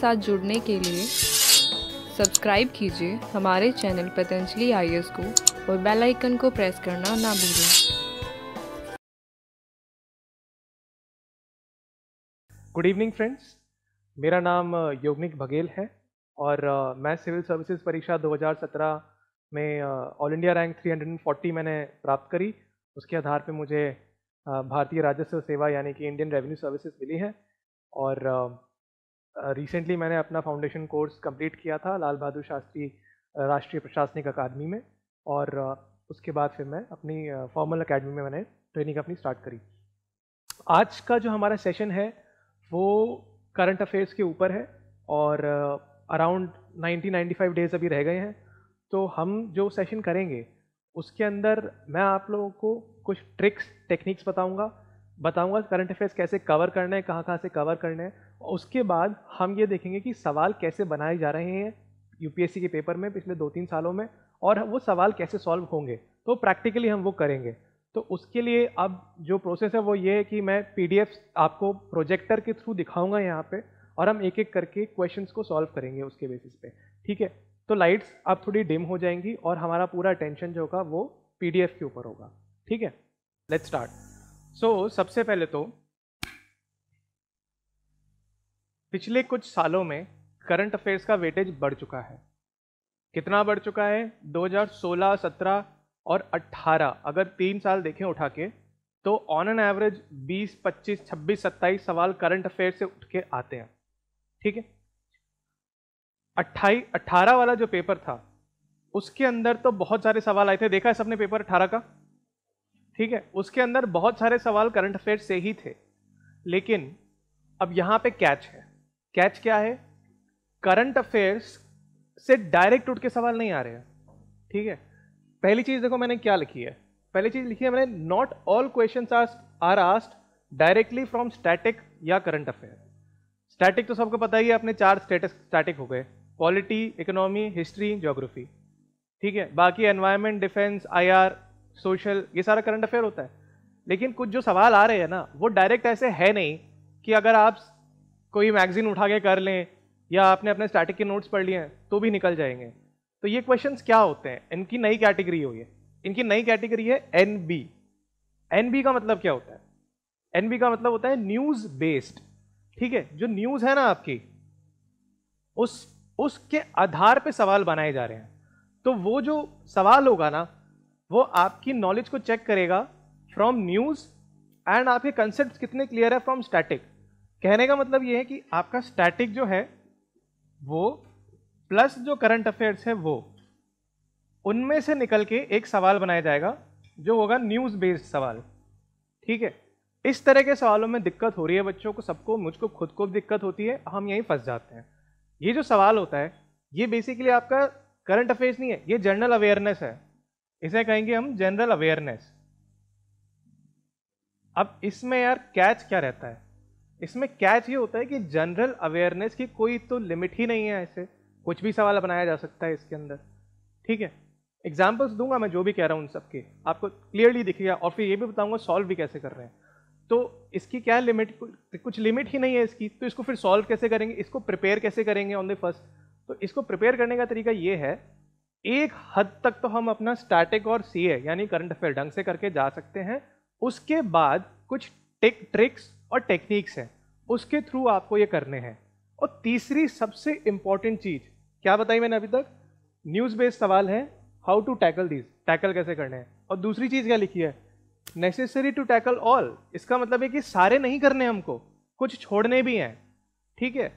साथ जुड़ने के लिए सब्सक्राइब कीजिए हमारे चैनल पतंजलि आई को और बेल आइकन को प्रेस करना ना भूलें गुड इवनिंग फ्रेंड्स मेरा नाम योगनिक बघेल है और मैं सिविल सर्विसेज परीक्षा 2017 में ऑल इंडिया रैंक 340 मैंने प्राप्त करी उसके आधार पर मुझे भारतीय राजस्व सेवा यानी कि इंडियन रेवेन्यू सर्विसेज मिली है और रिसेंटली मैंने अपना फाउंडेशन कोर्स कंप्लीट किया था लाल बहादुर शास्त्री राष्ट्रीय प्रशासनिक अकादमी में और उसके बाद फिर मैं अपनी फॉर्मल अकेडमी में मैंने ट्रेनिंग अपनी स्टार्ट करी आज का जो हमारा सेशन है वो करंट अफेयर्स के ऊपर है और अराउंड 90-95 डेज अभी रह गए हैं तो हम जो सेशन करेंगे उसके अंदर मैं आप लोगों को कुछ ट्रिक्स टेक्निक्स बताऊंगा बताऊंगा करंट अफेयर्स कैसे कवर करने हैं कहाँ कहाँ से कवर करने हैं उसके बाद हम ये देखेंगे कि सवाल कैसे बनाए जा रहे हैं यूपीएससी के पेपर में पिछले दो तीन सालों में और वो सवाल कैसे सॉल्व होंगे तो प्रैक्टिकली हम वो करेंगे तो उसके लिए अब जो प्रोसेस है वो ये है कि मैं पी आपको प्रोजेक्टर के थ्रू दिखाऊंगा यहाँ पे और हम एक एक करके क्वेश्चन को सॉल्व करेंगे उसके बेसिस पे ठीक है तो लाइट्स आप थोड़ी डिम हो जाएंगी और हमारा पूरा अटेंशन जो होगा वो पी के ऊपर होगा ठीक है लेट्स स्टार्ट सो सबसे पहले तो पिछले कुछ सालों में करंट अफेयर्स का वेटेज बढ़ चुका है कितना बढ़ चुका है 2016, 17 और 18 अगर तीन साल देखें उठा के तो ऑन एन एवरेज 20, 25, 26, 27 सवाल करंट अफेयर से उठ के आते हैं ठीक है अट्ठाई अट्ठारह वाला जो पेपर था उसके अंदर तो बहुत सारे सवाल आए थे देखा है सबने पेपर अट्ठारह का ठीक है उसके अंदर बहुत सारे सवाल करंट अफेयर से ही थे लेकिन अब यहाँ पे कैच है कैच क्या है करंट अफेयर्स से डायरेक्ट उठ के सवाल नहीं आ रहे हैं ठीक है पहली चीज देखो मैंने क्या लिखी है पहली चीज लिखी है मैंने not all question are asked directly from static या करंट अफेयर स्टैटिक तो सबको पता ही है अपने चार स्टेटस स्टैटिक हो गए पॉलिटी इकोनॉमी हिस्ट्री ज्योग्राफी ठीक है बाकी एनवायरमेंट डिफेंस आईआर सोशल ये सारा करंट अफेयर होता है लेकिन कुछ जो सवाल आ रहे हैं ना वो डायरेक्ट ऐसे है नहीं कि अगर आप कोई मैगजीन उठा के कर लें या आपने अपने स्टैटिक के नोट्स पढ़ लिए हैं तो भी निकल जाएंगे तो ये क्वेश्चन क्या होते हैं इनकी नई कैटेगरी हो ये इनकी नई कैटेगरी है एन बी एन बी का मतलब क्या होता है एन बी का मतलब होता है न्यूज बेस्ड ठीक है जो न्यूज है ना आपकी उस उसके आधार पे सवाल बनाए जा रहे हैं तो वो जो सवाल होगा ना वो आपकी नॉलेज को चेक करेगा फ्रॉम न्यूज एंड आपके कंसेप्ट कितने क्लियर है फ्रॉम स्टैटिक कहने का मतलब ये है कि आपका स्टैटिक जो है वो प्लस जो करंट अफेयर्स है वो उनमें से निकल के एक सवाल बनाया जाएगा जो होगा न्यूज़ बेस्ड सवाल ठीक है इस तरह के सवालों में दिक्कत हो रही है बच्चों को सबको मुझको खुद को भी दिक्कत होती है हम यहीं फंस जाते हैं ये जो सवाल होता है ये बेसिकली आपका करंट अफेयर्स नहीं है ये जनरल अवेयरनेस है इसे कहेंगे हम जनरल अवेयरनेस अब इसमें यार कैच क्या रहता है इसमें कैच ये होता है कि जनरल अवेयरनेस की कोई तो लिमिट ही नहीं है ऐसे कुछ भी सवाल बनाया जा सकता है इसके अंदर ठीक है एग्जाम्पल्स दूंगा मैं जो भी कह रहा हूँ उन सबके आपको क्लियरली दिखेगा और फिर ये भी बताऊंगा सॉल्व भी कैसे कर रहे हैं तो इसकी क्या लिमिट कुछ लिमिट ही नहीं है इसकी तो इसको फिर सॉल्व कैसे करेंगे इसको प्रिपेयर कैसे करेंगे ऑन द फर्स्ट तो इसको प्रिपेयर करने का तरीका ये है एक हद तक तो हम अपना स्टैटिक और सी यानी करंट अफेयर ढंग से करके जा सकते हैं उसके बाद कुछ टिक ट्रिक्स और टेक्निक्स हैं उसके थ्रू आपको ये करने हैं और तीसरी सबसे इम्पॉर्टेंट चीज़ क्या बताई मैंने अभी तक न्यूज़ बेस्ड सवाल है how to tackle these tackle कैसे करने हैं और दूसरी चीज़ क्या लिखी है नेसेसरी टू टैकल ऑल इसका मतलब है कि सारे नहीं करने हमको कुछ छोड़ने भी हैं ठीक है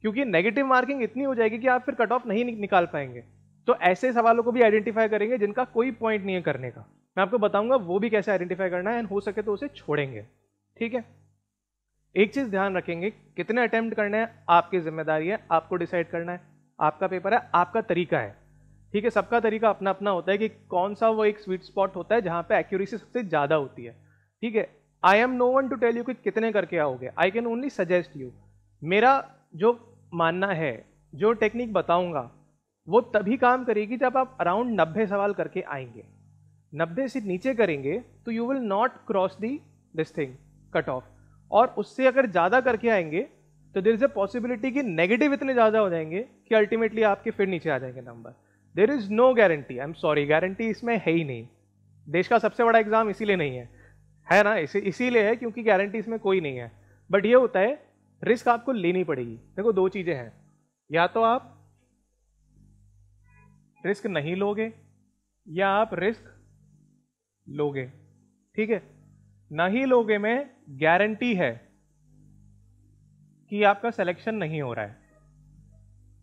क्योंकि नेगेटिव मार्किंग इतनी हो जाएगी कि आप फिर कट ऑफ नहीं निकाल पाएंगे तो ऐसे सवालों को भी आइडेंटिफाई करेंगे जिनका कोई पॉइंट नहीं है करने का मैं आपको बताऊंगा वो भी कैसे आइडेंटिफाई करना है एंड हो सके तो उसे छोड़ेंगे ठीक है एक चीज़ ध्यान रखेंगे कितने अटैम्प्ट करने हैं आपकी जिम्मेदारी है आपको डिसाइड करना है आपका पेपर है आपका तरीका है ठीक है सबका तरीका अपना अपना होता है कि कौन सा वो एक स्वीट स्पॉट होता है जहाँ पे एक्यूरेसी सबसे ज़्यादा होती है ठीक है I am no one to tell you कि कितने करके आओगे I can only suggest you मेरा जो मानना है जो टेक्निक बताऊंगा वो तभी काम करेगी जब आप अराउंड नब्बे सवाल करके आएंगे नब्बे से नीचे करेंगे तो you will not cross the this thing cut off और उससे अगर ज़्यादा करके आएंगे तो देर इज़ अ पॉसिबिलिटी कि नेगेटिव इतने ज़्यादा हो जाएंगे कि अल्टीमेटली आपके फिर नीचे आ जाएंगे number there is no guarantee I am sorry guarantee इसमें है ही नहीं देश का सबसे बड़ा एग्ज़ाम इसीलिए नहीं है है ना इसी इसीलिए है क्योंकि गारंटी इसमें कोई नहीं है बट ये होता है रिस्क आपको लेनी पड़ेगी देखो दो चीज़ें हैं या तो आप रिस्क नहीं लोगे या आप रिस्क लोगे ठीक है नहीं लोगे में गारंटी है कि आपका सिलेक्शन नहीं हो रहा है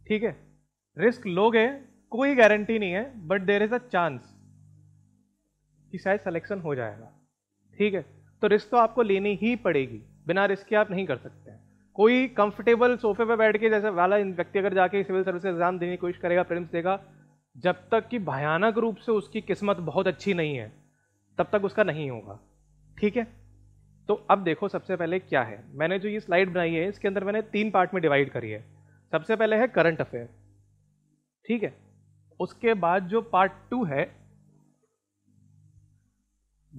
ठीक है रिस्क लोगे कोई गारंटी नहीं है but there is a chance कि शायद सिलेक्शन हो जाएगा ठीक है तो रिस्क तो आपको लेनी ही पड़ेगी बिना रिस्क के आप नहीं कर सकते हैं कोई कंफर्टेबल सोफे पर बैठ के जैसे वाला व्यक्ति अगर जाके सिविल सर्विस एग्जाम देने की कोशिश करेगा प्रिलिम्स देगा जब तक कि भयानक रूप से उसकी किस्मत बहुत अच्छी नहीं है तब तक उसका नहीं होगा ठीक है तो अब देखो सबसे पहले क्या है मैंने जो ये स्लाइड बनाई है इसके अंदर मैंने तीन पार्ट में डिवाइड करी है सबसे पहले है करंट अफेयर ठीक है उसके बाद जो पार्ट टू है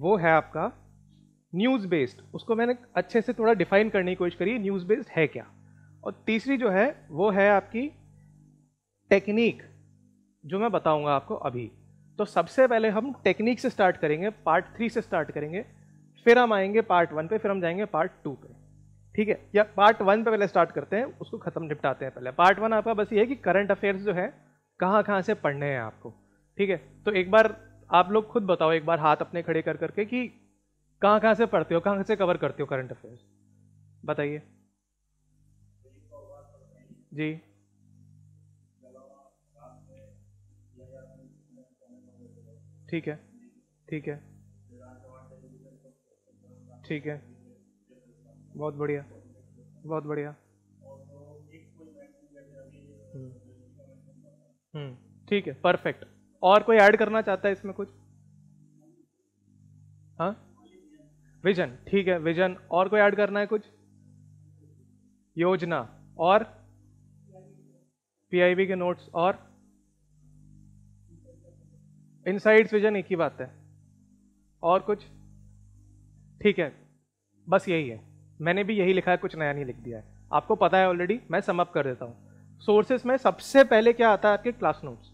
वो है आपका न्यूज़ बेस्ड उसको मैंने अच्छे से थोड़ा डिफाइन करने की कोशिश करी न्यूज़ बेस्ड है क्या और तीसरी जो है वो है आपकी टेक्निक जो मैं बताऊंगा आपको अभी तो सबसे पहले हम टेक्निक से स्टार्ट करेंगे पार्ट थ्री से स्टार्ट करेंगे फिर हम आएंगे पार्ट वन पे फिर हम जाएंगे पार्ट टू पे ठीक है या पार्ट वन पे पहले स्टार्ट करते हैं उसको खत्म निपटाते हैं पहले पार्ट वन आपका बस ये है कि करंट अफेयर्स जो है कहाँ कहाँ से पढ़ने हैं आपको ठीक है तो एक बार आप लोग खुद बताओ एक बार हाथ अपने खड़े कर करके कि कहाँ कहाँ से पढ़ते हो कहाँ से कवर करते हो करंट अफेयर्स बताइए जी ठीक है ठीक है ठीक है बहुत बढ़िया बहुत बढ़िया हम्म, हम्म, ठीक है परफेक्ट और कोई ऐड करना चाहता है इसमें कुछ हाँ विजन ठीक है विजन और कोई ऐड करना है कुछ योजना और पीआईबी के नोट्स और इनसाइड्स विजन एक ही बात है और कुछ ठीक है बस यही है मैंने भी यही लिखा है कुछ नया नहीं लिख दिया है आपको पता है ऑलरेडी मैं समअप कर देता हूँ सोर्सेस में सबसे पहले क्या आता है आपके क्लास नोट्स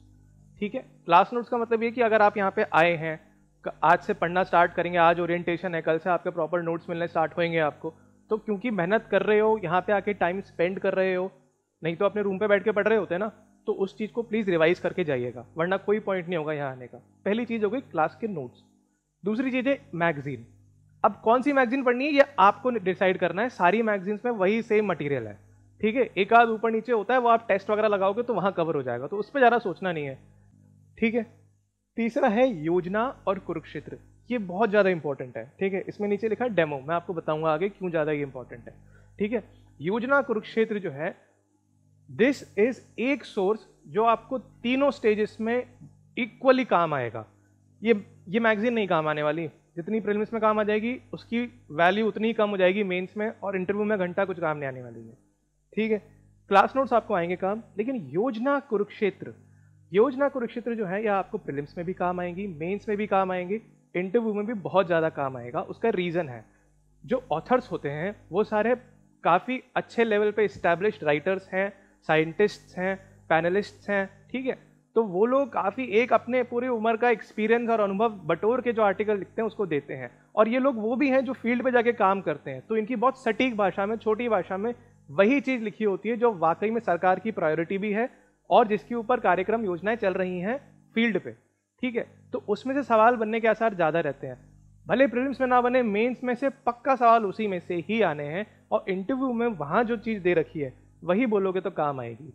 ठीक है क्लास नोट्स का मतलब ये कि अगर आप यहाँ पे आए हैं आज से पढ़ना स्टार्ट करेंगे आज ओरिएंटेशन है कल से आपके प्रॉपर नोट्स मिलने स्टार्ट होंगे आपको तो क्योंकि मेहनत कर रहे हो यहाँ पे आके टाइम स्पेंड कर रहे हो नहीं तो अपने रूम पे बैठ के पढ़ रहे होते ना तो उस चीज़ को प्लीज़ रिवाइज करके जाइएगा वरना कोई पॉइंट नहीं होगा यहाँ आने का पहली चीज़ हो गई क्लास के नोट्स दूसरी चीज़ है मैगजीन अब कौन सी मैगजीन पढ़नी है ये आपको डिसाइड करना है सारी मैगजीन्स में वही सेम मटेरियल है ठीक है एक आध ऊपर नीचे होता है वो आप टेस्ट वगैरह लगाओगे तो वहाँ कवर हो जाएगा तो उस पर ज़्यादा सोचना नहीं है ठीक है तीसरा है योजना और कुरुक्षेत्र ये बहुत ज़्यादा इंपॉर्टेंट है ठीक है इसमें नीचे लिखा है डेमो मैं आपको बताऊंगा आगे क्यों ज़्यादा ये इंपॉर्टेंट है ठीक है योजना कुरुक्षेत्र जो है दिस इज एक सोर्स जो आपको तीनों स्टेजेस में इक्वली काम आएगा ये ये मैगजीन नहीं काम आने वाली जितनी प्रिलिम्स में काम आ जाएगी उसकी वैल्यू उतनी ही कम हो जाएगी मेंस में और इंटरव्यू में घंटा कुछ काम नहीं आने वाली है ठीक है क्लास नोट्स आपको आएंगे काम लेकिन योजना कुरुक्षेत्र योजना कुरुक्षेत्र जो है यह आपको प्रिलिम्स में भी काम आएंगी मेंस में भी काम आएंगे इंटरव्यू में भी बहुत ज़्यादा काम आएगा उसका रीज़न है जो ऑथर्स होते हैं वो सारे काफ़ी अच्छे लेवल पे इस्टेब्लिश राइटर्स हैं साइंटिस्ट्स हैं पैनलिस्ट्स हैं ठीक है तो वो लोग काफ़ी एक अपने पूरी उम्र का एक्सपीरियंस और अनुभव बटोर के जो आर्टिकल लिखते हैं उसको देते हैं और ये लोग वो भी हैं जो फील्ड पे जाके काम करते हैं तो इनकी बहुत सटीक भाषा में छोटी भाषा में वही चीज़ लिखी होती है जो वाकई में सरकार की प्रायोरिटी भी है और जिसके ऊपर कार्यक्रम योजनाएं चल रही हैं फील्ड पे ठीक है तो उसमें से सवाल बनने के आसार ज़्यादा रहते हैं भले प्रीलिम्स में ना बने मेंस में से पक्का सवाल उसी में से ही आने हैं और इंटरव्यू में वहाँ जो चीज़ दे रखी है वही बोलोगे तो काम आएगी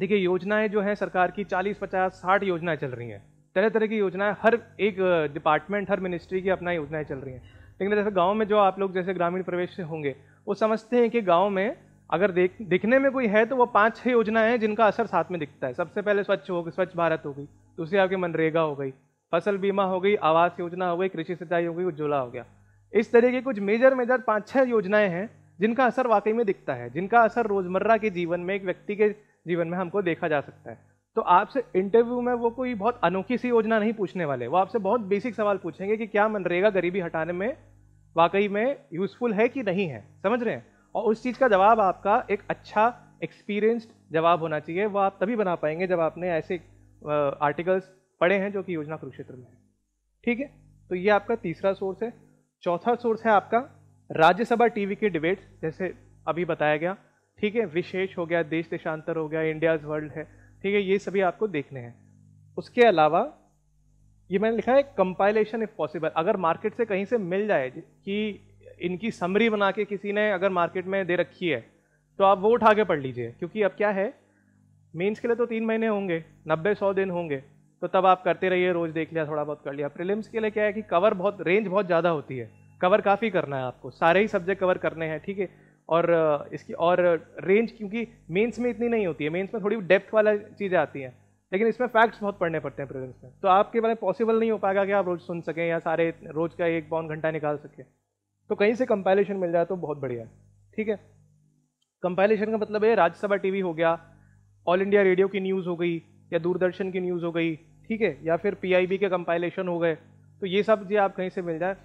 देखिए योजनाएं जो हैं सरकार की 40, 50, 60 योजनाएं चल रही हैं तरह तरह की योजनाएं हर एक डिपार्टमेंट हर मिनिस्ट्री की अपना योजनाएं चल रही हैं लेकिन जैसे गाँव में जो आप लोग जैसे ग्रामीण प्रवेश से होंगे वो समझते हैं कि गाँव में अगर देख दिखने में कोई है तो वो पाँच छः योजनाएं हैं जिनका असर साथ में दिखता है सबसे पहले स्वच्छ हो गई स्वच्छ भारत हो गई दूसरी आपकी मनरेगा हो गई फसल बीमा हो गई आवास योजना हो गई कृषि सिंचाई हो गई उज्ज्वला हो गया इस तरह की कुछ मेजर मेजर पाँच छः योजनाएं हैं जिनका असर वाकई में दिखता है जिनका असर रोज़मर्रा के जीवन में एक व्यक्ति के जीवन में हमको देखा जा सकता है तो आपसे इंटरव्यू में वो कोई बहुत अनोखी सी योजना नहीं पूछने वाले वो आपसे बहुत बेसिक सवाल पूछेंगे कि क्या मनरेगा गरीबी हटाने में वाकई में यूज़फुल है कि नहीं है समझ रहे हैं और उस चीज़ का जवाब आपका एक अच्छा एक्सपीरियंस्ड जवाब होना चाहिए वो आप तभी बना पाएंगे जब आपने ऐसे आर्टिकल्स पढ़े हैं जो कि योजना कुरुक्षेत्र में है ठीक है तो ये आपका तीसरा सोर्स है चौथा सोर्स है आपका राज्यसभा टीवी के डिबेट्स जैसे अभी बताया गया ठीक है विशेष हो गया देश देशांतर हो गया इंडियाज़ वर्ल्ड है ठीक है ये सभी आपको देखने हैं उसके अलावा ये मैंने लिखा है कंपाइलेशन इफ़ पॉसिबल अगर मार्केट से कहीं से मिल जाए कि इनकी समरी बना के किसी ने अगर मार्केट में दे रखी है तो आप वो उठा के पढ़ लीजिए क्योंकि अब क्या है मेंस के लिए तो तीन महीने होंगे नब्बे सौ दिन होंगे तो तब आप करते रहिए रोज़ देख लिया थोड़ा बहुत कर लिया प्रिलिम्स के लिए क्या है कि कवर बहुत रेंज बहुत ज़्यादा होती है कवर काफ़ी करना है आपको सारे ही सब्जेक्ट कवर करने हैं ठीक है और इसकी और रेंज क्योंकि मेंस में इतनी नहीं होती है मेंस में थोड़ी डेप्थ वाला चीज़ें आती हैं लेकिन इसमें फैक्ट्स बहुत पढ़ने पड़ते हैं प्रेजेंस में तो आपके बारे में पॉसिबल नहीं हो पाएगा कि आप रोज़ सुन सकें या सारे रोज़ का एक पौन घंटा निकाल सकें तो कहीं से कंपाइलेशन मिल जाए तो बहुत बढ़िया है ठीक है कंपाइलेशन का मतलब है राज्यसभा टी हो गया ऑल इंडिया रेडियो की न्यूज़ हो गई या दूरदर्शन की न्यूज़ हो गई ठीक है या फिर पी के कंपाइलेशन हो गए तो ये सब जी आप कहीं से मिल जाए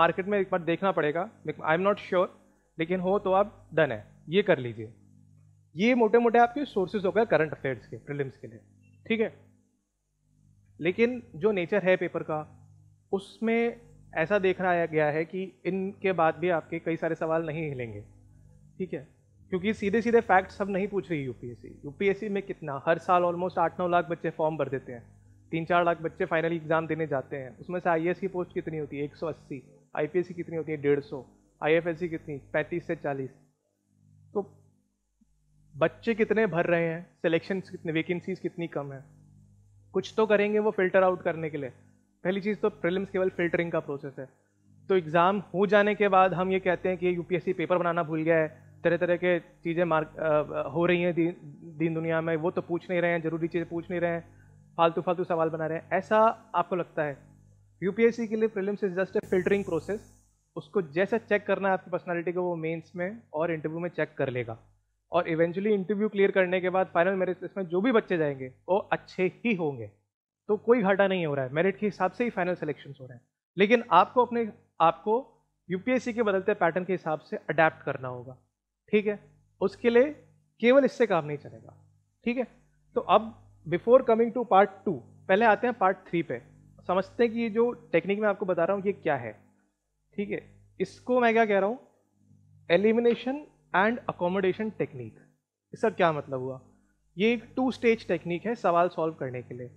मार्केट में एक बार देखना पड़ेगा आई एम नॉट श्योर लेकिन हो तो आप डन है ये कर लीजिए ये मोटे मोटे आपके सोर्सेज हो गए करंट अफेयर्स के प्रिलिम्स के लिए ठीक है लेकिन जो नेचर है पेपर का उसमें ऐसा देखना गया है कि इनके बाद भी आपके कई सारे सवाल नहीं हिलेंगे ठीक है क्योंकि सीधे सीधे फैक्ट सब नहीं पूछ रही यूपीएससी यूपीएससी में कितना हर साल ऑलमोस्ट आठ नौ लाख बच्चे फॉर्म भर देते हैं तीन चार लाख बच्चे फाइनल एग्जाम देने जाते हैं उसमें से आई की पोस्ट कितनी होती है एक सौ अस्सी आई कितनी होती है डेढ़ सौ आईएफएससी कितनी पैंतीस से चालीस तो बच्चे कितने भर रहे हैं सिलेक्शन कितने वैकेंसीज कितनी कम है कुछ तो करेंगे वो फिल्टर आउट करने के लिए पहली चीज़ तो प्रिलिम्स केवल फिल्टरिंग का प्रोसेस है तो एग्ज़ाम हो जाने के बाद हम ये कहते हैं कि यूपीएससी पेपर बनाना भूल गया है तरह तरह के चीज़ें मार्क हो रही हैं दीन दीन दुनिया में वो तो पूछ नहीं रहे हैं ज़रूरी चीज़ें पूछ नहीं रहे हैं फालतू फालतू सवाल बना रहे हैं ऐसा आपको लगता है यूपीएससी के लिए prelims is just a filtering process उसको जैसा चेक करना है आपकी पर्सनालिटी को वो मेंस में और इंटरव्यू में चेक कर लेगा और इवेंचुअली इंटरव्यू क्लियर करने के बाद फाइनल मेरिट लिस्ट में जो भी बच्चे जाएंगे वो अच्छे ही होंगे तो कोई घाटा नहीं हो रहा है मेरिट के हिसाब से ही फाइनल सिलेक्शन हो रहे हैं लेकिन आपको अपने आपको यूपीएससी के बदलते पैटर्न के हिसाब से अडेप्ट करना होगा ठीक है उसके लिए केवल इससे काम नहीं चलेगा ठीक है तो अब before coming to part two पहले आते हैं पार्ट थ्री पे समझते हैं कि ये जो टेक्निक मैं आपको बता रहा हूँ ये क्या है ठीक है इसको मैं क्या कह रहा हूँ एलिमिनेशन एंड अकोमोडेशन टेक्निक इसका क्या मतलब हुआ ये एक टू स्टेज टेक्निक है सवाल सॉल्व करने के लिए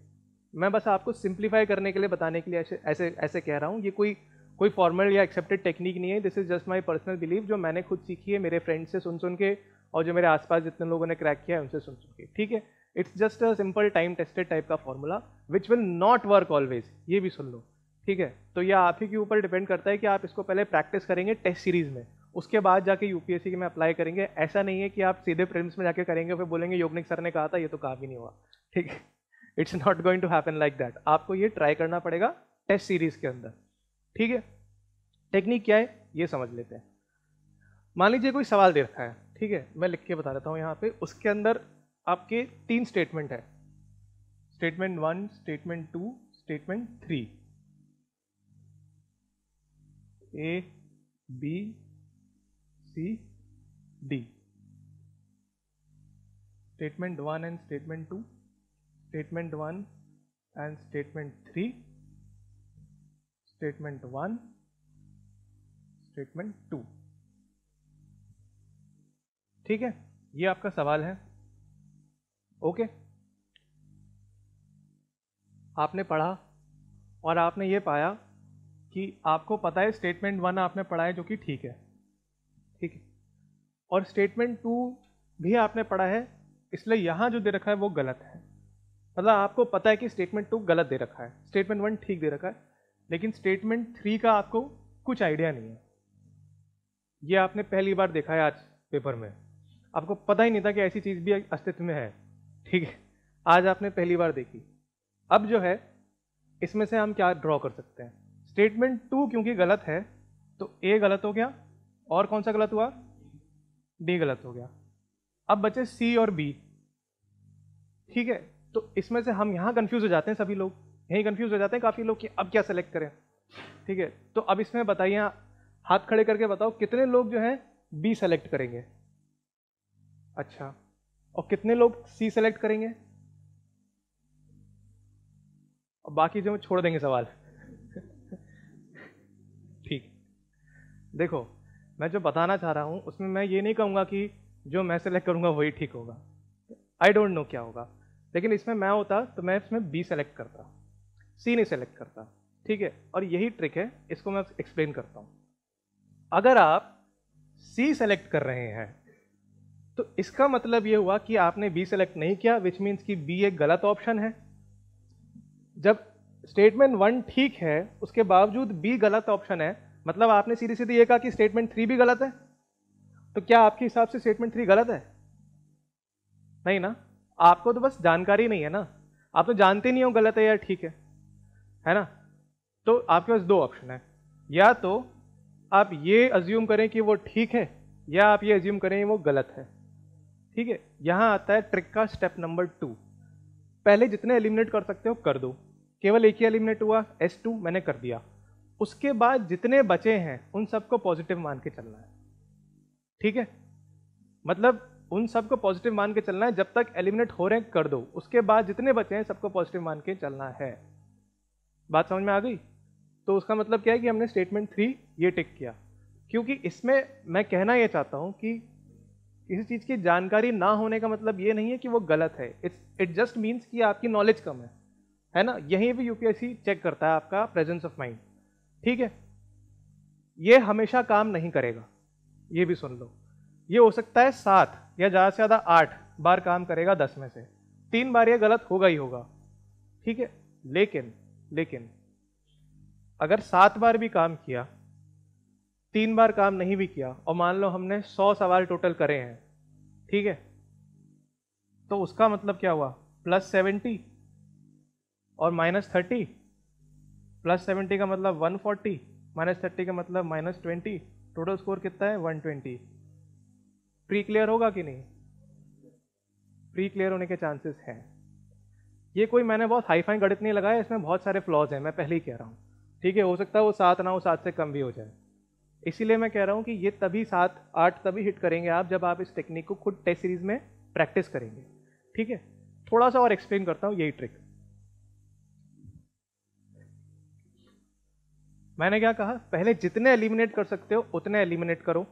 मैं बस आपको सिंप्लीफाई करने के लिए बताने के लिए ऐसे ऐसे ऐसे कह रहा हूँ ये कोई कोई फॉर्मल या एक्सेप्टेड टेक्निक नहीं है this is just my personal believe जो मैंने खुद सीखी है मेरे फ्रेंड्स से सुन सुन के और जो मेरे आसपास जितने लोगों ने क्रैक किया है उनसे सुन सुन के ठीक है it's just a simple time tested type का formula which will not work always ये भी सुन लो ठीक है तो यह आप ही के ऊपर डिपेंड करता है कि आप इसको पहले प्रैक्टिस करेंगे टेस्ट सीरीज़ में उसके बाद जाके यूपीएससी में अप्लाई करेंगे ऐसा नहीं है कि आप सीधे प्रिम्स में जाके करेंगे फिर बोलेंगे योगनिक सर ने कहा था ये तो काम ही नहीं हुआ ठीक है it's not going to happen like that आपको ये ट्राई करना पड़ेगा टेस्ट सीरीज़ के अंदर ठीक है टेक्निक क्या है ये समझ लेते हैं मान लीजिए कोई सवाल दे रखा है ठीक है मैं लिख के बता देता हूँ यहाँ पे उसके अंदर आपके तीन स्टेटमेंट है statement one statement two statement three A B C D statement one and statement two statement one and statement three statement one statement two ठीक है ये आपका सवाल है ओके आपने पढ़ा और आपने ये पाया कि आपको पता है स्टेटमेंट वन आपने पढ़ा है जो कि ठीक है ठीक है और स्टेटमेंट टू भी आपने पढ़ा है इसलिए यहाँ जो दे रखा है वो गलत है मतलब आपको पता है कि स्टेटमेंट टू गलत दे रखा है स्टेटमेंट वन ठीक दे रखा है लेकिन स्टेटमेंट थ्री का आपको कुछ आइडिया नहीं है ये आपने पहली बार देखा है आज पेपर में आपको पता ही नहीं था कि ऐसी चीज़ भी अस्तित्व में है ठीक है आज आपने पहली बार देखी अब जो है इसमें से हम क्या ड्रॉ कर सकते हैं स्टेटमेंट टू क्योंकि गलत है तो ए गलत हो गया और कौन सा गलत हुआ डी गलत हो गया अब बचे सी और बी ठीक है तो इसमें से हम यहाँ कंफ्यूज हो जाते हैं सभी लोग यहीं कंफ्यूज हो जाते हैं काफ़ी लोग कि अब क्या सेलेक्ट करें ठीक है तो अब इसमें बताइए हाथ खड़े करके बताओ कितने लोग जो हैं बी सेलेक्ट करेंगे अच्छा और कितने लोग सी सेलेक्ट करेंगे और बाकी जो छोड़ देंगे सवाल देखो मैं जो बताना चाह रहा हूँ उसमें मैं ये नहीं कहूँगा कि जो मैं सेलेक्ट करूँगा वही ठीक होगा आई डोंट नो क्या होगा लेकिन इसमें मैं होता तो मैं इसमें बी सेलेक्ट करता सी नहीं सेलेक्ट करता ठीक है और यही ट्रिक है इसको मैं एक्सप्लेन करता हूँ अगर आप सी सेलेक्ट कर रहे हैं तो इसका मतलब ये हुआ कि आपने बी सेलेक्ट नहीं किया विच मीन्स कि बी एक गलत ऑप्शन है जब स्टेटमेंट वन ठीक है उसके बावजूद बी गलत ऑप्शन है मतलब आपने सीधी सीधी ये कहा कि स्टेटमेंट थ्री भी गलत है तो क्या आपके हिसाब से स्टेटमेंट थ्री गलत है नहीं ना आपको तो बस जानकारी नहीं है ना आप तो जानते नहीं हो गलत है या ठीक है है ना तो आपके पास दो ऑप्शन है या तो आप ये अज्यूम करें कि वो ठीक है या आप ये अज्यूम करें वो गलत है ठीक है यहाँ आता है ट्रिक का स्टेप नंबर टू पहले जितने एलिमिनेट कर सकते हो कर दो केवल एक ही एलिमिनेट हुआ एस टू मैंने कर दिया उसके बाद जितने बचे हैं उन सबको पॉजिटिव मान के चलना है ठीक है मतलब उन सबको पॉजिटिव मान के चलना है जब तक एलिमिनेट हो रहे हैं कर दो उसके बाद जितने बचे हैं सबको पॉजिटिव मान के चलना है बात समझ में आ गई तो उसका मतलब क्या है कि हमने स्टेटमेंट थ्री ये टिक किया क्योंकि इसमें मैं कहना यह चाहता हूँ कि किसी चीज़ की जानकारी ना होने का मतलब ये नहीं है कि वो गलत है इट्स इट जस्ट मीन्स कि आपकी नॉलेज कम है है ना यहीं भी यूपीएससी चेक करता है आपका प्रेजेंस ऑफ माइंड ठीक है ये हमेशा काम नहीं करेगा ये भी सुन लो ये हो सकता है सात या ज़्यादा से ज़्यादा आठ बार काम करेगा दस में से तीन बार ये गलत होगा ही होगा ठीक है लेकिन लेकिन अगर सात बार भी काम किया तीन बार काम नहीं भी किया और मान लो हमने सौ सवाल टोटल करे हैं ठीक है तो उसका मतलब क्या हुआ प्लस सेवेंटी और माइनस थर्टी प्लस सेवेंटी का मतलब वन फोर्टी माइनस थर्टी का मतलब माइनस ट्वेंटी टोटल स्कोर कितना है वन ट्वेंटी प्री क्लियर होगा कि नहीं प्री क्लियर होने के चांसेस हैं ये कोई मैंने बहुत हाई फाई गणित नहीं लगाया इसमें बहुत सारे फ्लॉज हैं मैं पहले ही कह रहा हूँ ठीक है हो सकता है वो सात ना हो सात से कम भी हो जाए इसीलिए मैं कह रहा हूँ कि ये तभी सात आठ तभी हिट करेंगे आप जब आप इस टेक्निक को खुद टेस्ट सीरीज में प्रैक्टिस करेंगे ठीक है थोड़ा सा और एक्सप्लेन करता हूँ यही ट्रिक मैंने क्या कहा पहले जितने एलिमिनेट कर सकते हो उतने एलिमिनेट करो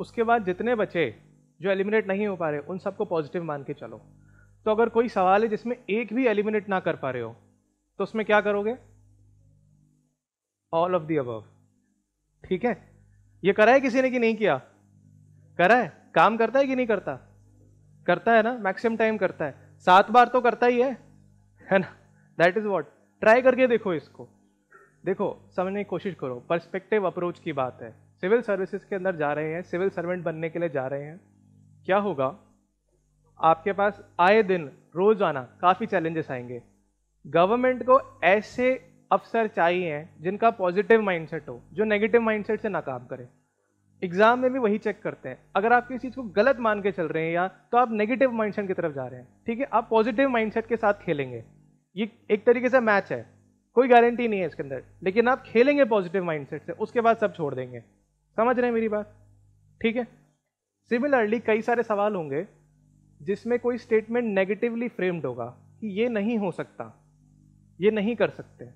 उसके बाद जितने बचे जो एलिमिनेट नहीं हो पा रहे उन सबको पॉजिटिव मान के चलो तो अगर कोई सवाल है जिसमें एक भी एलिमिनेट ना कर पा रहे हो तो उसमें क्या करोगे ऑल ऑफ दी अबव ठीक है ये करा है किसी ने कि नहीं किया करा है काम करता है कि नहीं करता करता है ना मैक्सिमम टाइम करता है सात बार तो करता ही है है ना दैट इज वॉट ट्राई करके देखो इसको देखो समझने की कोशिश करो पर्सपेक्टिव अप्रोच की बात है सिविल सर्विसेज के अंदर जा रहे हैं सिविल सर्वेंट बनने के लिए जा रहे हैं क्या होगा आपके पास आए दिन रोजाना काफ़ी चैलेंजेस आएंगे गवर्नमेंट को ऐसे अफसर चाहिए जिनका पॉजिटिव माइंडसेट हो जो नेगेटिव माइंडसेट से ना काम करें एग्जाम में भी वही चेक करते हैं अगर आप किसी चीज़ को गलत मान के चल रहे हैं या तो आप नेगेटिव माइंडसेट की तरफ जा रहे हैं ठीक है आप पॉजिटिव माइंडसेट के साथ खेलेंगे ये एक तरीके से मैच है कोई गारंटी नहीं है इसके अंदर लेकिन आप खेलेंगे पॉजिटिव माइंडसेट से उसके बाद सब छोड़ देंगे समझ रहे हैं मेरी बात ठीक है सिमिलरली कई सारे सवाल होंगे जिसमें कोई स्टेटमेंट नेगेटिवली फ्रेम्ड होगा कि ये नहीं हो सकता ये नहीं कर सकते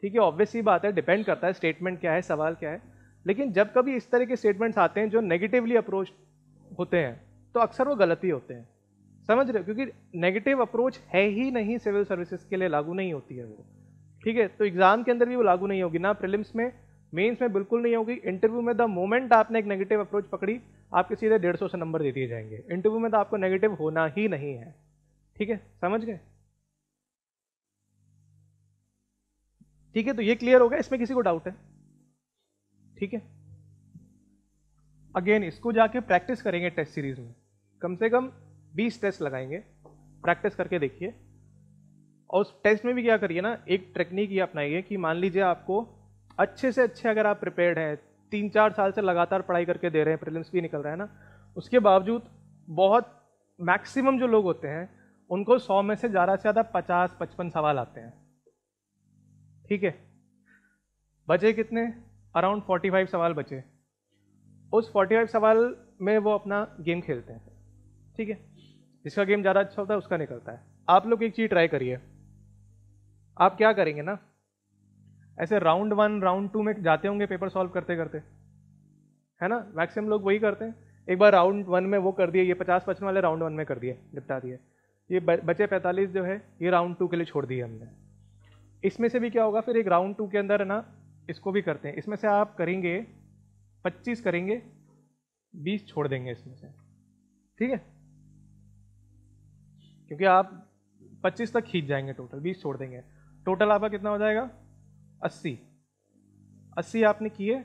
ठीक है ऑब्वियसली बात है डिपेंड करता है स्टेटमेंट क्या है सवाल क्या है लेकिन जब कभी इस तरह के स्टेटमेंट्स आते हैं जो नेगेटिवली अप्रोच होते हैं तो अक्सर वो गलत ही होते हैं समझ रहे हो क्योंकि नेगेटिव अप्रोच है ही नहीं सिविल सर्विसेज के लिए लागू नहीं होती है वो ठीक है तो एग्जाम के अंदर भी वो लागू नहीं होगी ना प्रिलिम्स में मेंस में बिल्कुल नहीं होगी इंटरव्यू में द मोमेंट आपने एक नेगेटिव अप्रोच पकड़ी आपके सीधे डेढ़ सौ से नंबर दे दिए जाएंगे इंटरव्यू में तो आपको नेगेटिव होना ही नहीं है ठीक है समझ गए ठीक है तो ये क्लियर हो गया इसमें किसी को डाउट है ठीक है अगेन इसको जाके प्रैक्टिस करेंगे टेस्ट सीरीज में कम से कम बीस टेस्ट लगाएंगे प्रैक्टिस करके देखिए और उस टेस्ट में भी क्या करिए ना एक टेक्निक ये अपनाइए कि मान लीजिए आपको अच्छे से अच्छे अगर आप प्रिपेयर्ड हैं तीन चार साल से लगातार पढ़ाई करके दे रहे हैं प्रिलिम्स भी निकल रहा है ना उसके बावजूद बहुत मैक्सिमम जो लोग होते हैं उनको सौ में से ज़्यादा से ज़्यादा पचास पचपन सवाल आते हैं ठीक है बचे कितने अराउंड फोर्टी फाइव सवाल बचे उस फोर्टी फाइव सवाल में वो अपना गेम खेलते हैं ठीक है जिसका गेम ज़्यादा अच्छा होता है उसका निकलता है आप लोग एक चीज़ ट्राई करिए आप क्या करेंगे ना ऐसे राउंड वन राउंड टू में जाते होंगे पेपर सॉल्व करते करते है ना मैक्सिमम लोग वही करते हैं एक बार राउंड वन में वो कर दिए ये पचास पचपन वाले राउंड वन में कर दिए निपटा दिए ये बचे पैंतालीस जो है ये राउंड टू के लिए छोड़ दिए हमने इसमें से भी क्या होगा फिर एक राउंड टू के अंदर है ना इसको भी करते हैं इसमें से आप करेंगे पच्चीस करेंगे बीस छोड़ देंगे इसमें से ठीक है क्योंकि आप पच्चीस तक खींच जाएंगे टोटल बीस छोड़ देंगे टोटल आपका कितना हो जाएगा अस्सी अस्सी आपने किए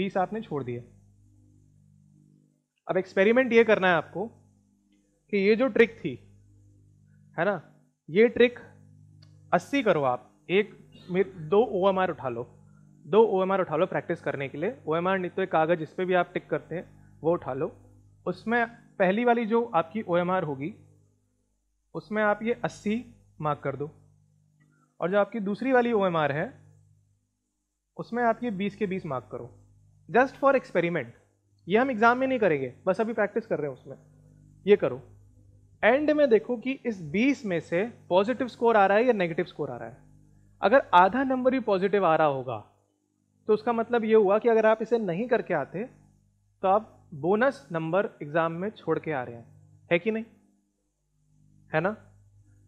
बीस आपने छोड़ दिए अब एक्सपेरिमेंट ये करना है आपको कि ये जो ट्रिक थी है ना ये ट्रिक अस्सी करो आप एक दो ओ उठा लो दो ओ उठा लो प्रैक्टिस करने के लिए ओ एम आर नहीं तो एक कागज़ जिस पर भी आप टिक करते हैं वो उठा लो उसमें पहली वाली जो आपकी ओ होगी उसमें आप ये अस्सी मार्क कर दो और जो आपकी दूसरी वाली ओ है उसमें आपकी बीस के बीस मार्क करो जस्ट फॉर एक्सपेरिमेंट ये हम एग्ज़ाम में नहीं करेंगे बस अभी प्रैक्टिस कर रहे हैं उसमें ये करो एंड में देखो कि इस 20 में से पॉजिटिव स्कोर आ रहा है या नेगेटिव स्कोर आ रहा है अगर आधा नंबर भी पॉजिटिव आ रहा होगा तो उसका मतलब ये हुआ कि अगर आप इसे नहीं करके आते तो आप बोनस नंबर एग्ज़ाम में छोड़ के आ रहे हैं है कि नहीं है ना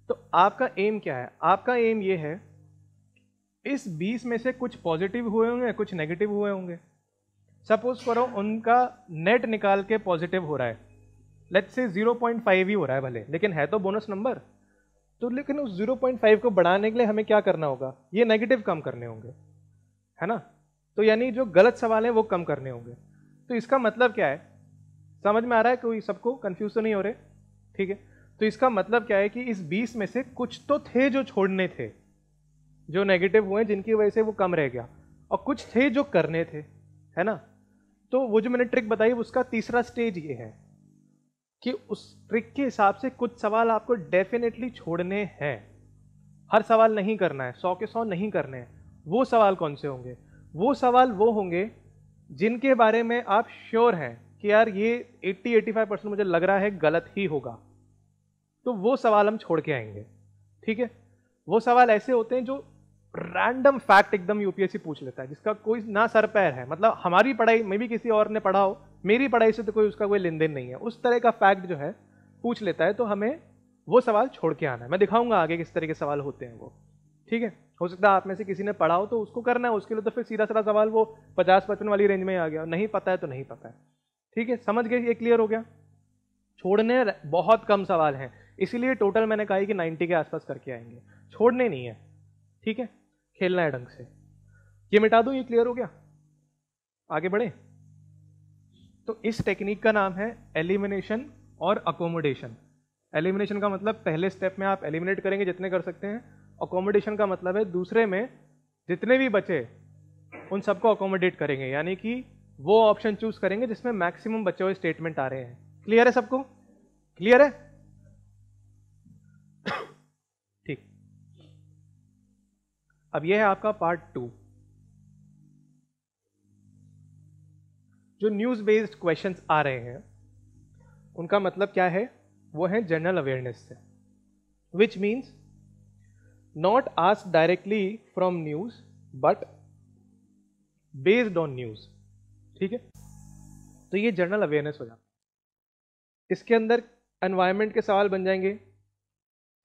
तो आपका एम क्या है आपका एम ये है इस 20 में से कुछ पॉजिटिव हुए होंगे कुछ नेगेटिव हुए होंगे सपोज करो उनका नेट निकाल के पॉजिटिव हो रहा है लेट से 0.5 ही हो रहा है भले लेकिन है तो बोनस नंबर तो लेकिन उस 0.5 को बढ़ाने के लिए हमें क्या करना होगा ये नेगेटिव कम करने होंगे है ना तो यानी जो गलत सवाल हैं वो कम करने होंगे तो इसका मतलब क्या है समझ में आ रहा है कोई सबको कन्फ्यूज तो नहीं हो रहे ठीक है तो इसका मतलब क्या है कि इस बीस में से कुछ तो थे जो छोड़ने थे जो नेगेटिव हुए जिनकी वजह से वो कम रह गया और कुछ थे जो करने थे है ना तो वो जो मैंने ट्रिक बताई उसका तीसरा स्टेज ये है कि उस ट्रिक के हिसाब से कुछ सवाल आपको डेफिनेटली छोड़ने हैं हर सवाल नहीं करना है सौ के सौ नहीं करने हैं वो सवाल कौन से होंगे वो सवाल वो होंगे जिनके बारे में आप श्योर हैं कि यार ये 80-85 परसेंट मुझे लग रहा है गलत ही होगा तो वो सवाल हम छोड़ के आएंगे ठीक है वो सवाल ऐसे होते हैं जो रैंडम फैक्ट एकदम यूपीएससी पूछ लेता है जिसका कोई ना सर पैर है मतलब हमारी पढ़ाई में भी किसी और ने पढ़ा हो मेरी पढ़ाई से तो कोई उसका कोई लेन देन नहीं है उस तरह का फैक्ट जो है पूछ लेता है तो हमें वो सवाल छोड़ के आना है मैं दिखाऊंगा आगे किस तरह के सवाल होते हैं वो ठीक है हो सकता है आप में से किसी ने पढ़ा हो तो उसको करना है उसके लिए तो फिर सीधा सीधा सवाल वो पचास पचपन वाली रेंज में आ गया नहीं पता है तो नहीं पता है ठीक है समझ गए ये क्लियर हो गया छोड़ने बहुत कम सवाल हैं इसीलिए टोटल मैंने कहा कि नाइन्टी के आसपास करके आएंगे छोड़ने नहीं है ठीक है खेलना है ढंग से ये मिटा दूं ये क्लियर हो गया आगे बढ़े तो इस टेक्निक का नाम है एलिमिनेशन और अकोमोडेशन एलिमिनेशन का मतलब पहले स्टेप में आप एलिमिनेट करेंगे जितने कर सकते हैं अकोमोडेशन का मतलब है दूसरे में जितने भी बचे उन सबको अकोमोडेट करेंगे यानी कि वो ऑप्शन चूज करेंगे जिसमें मैक्सिमम बचे हुए स्टेटमेंट आ रहे हैं क्लियर है सबको क्लियर है अब यह है आपका पार्ट टू जो न्यूज़ बेस्ड क्वेश्चंस आ रहे हैं उनका मतलब क्या है वो है जनरल अवेयरनेस से which means not ask directly from news but based on news ठीक है तो ये जनरल अवेयरनेस हो जाता है इसके अंदर एनवायरमेंट के सवाल बन जाएंगे